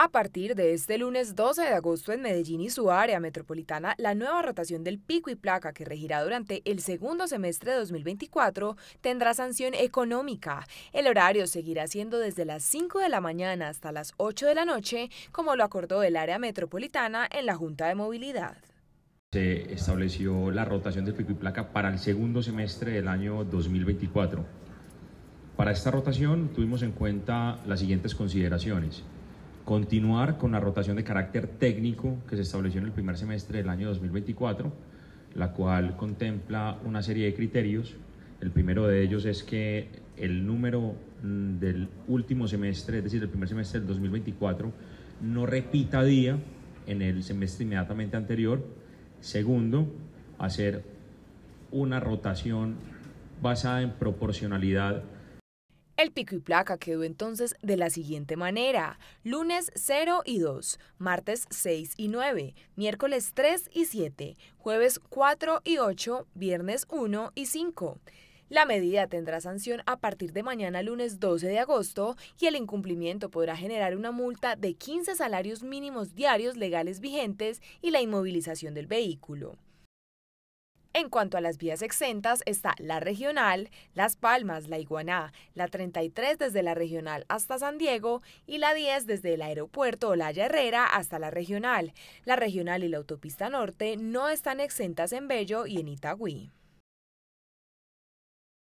A partir de este lunes 12 de agosto en Medellín y su área metropolitana, la nueva rotación del pico y placa que regirá durante el segundo semestre de 2024 tendrá sanción económica. El horario seguirá siendo desde las 5 de la mañana hasta las 8 de la noche, como lo acordó el área metropolitana en la Junta de Movilidad. Se estableció la rotación del pico y placa para el segundo semestre del año 2024. Para esta rotación tuvimos en cuenta las siguientes consideraciones continuar con la rotación de carácter técnico que se estableció en el primer semestre del año 2024, la cual contempla una serie de criterios. El primero de ellos es que el número mm, del último semestre, es decir, el primer semestre del 2024, no repita día en el semestre inmediatamente anterior. Segundo, hacer una rotación basada en proporcionalidad el pico y placa quedó entonces de la siguiente manera. Lunes 0 y 2, martes 6 y 9, miércoles 3 y 7, jueves 4 y 8, viernes 1 y 5. La medida tendrá sanción a partir de mañana lunes 12 de agosto y el incumplimiento podrá generar una multa de 15 salarios mínimos diarios legales vigentes y la inmovilización del vehículo. En cuanto a las vías exentas está la regional, Las Palmas, La Iguaná, la 33 desde la regional hasta San Diego y la 10 desde el aeropuerto Olaya Herrera hasta la regional. La regional y la autopista norte no están exentas en Bello y en Itagüí.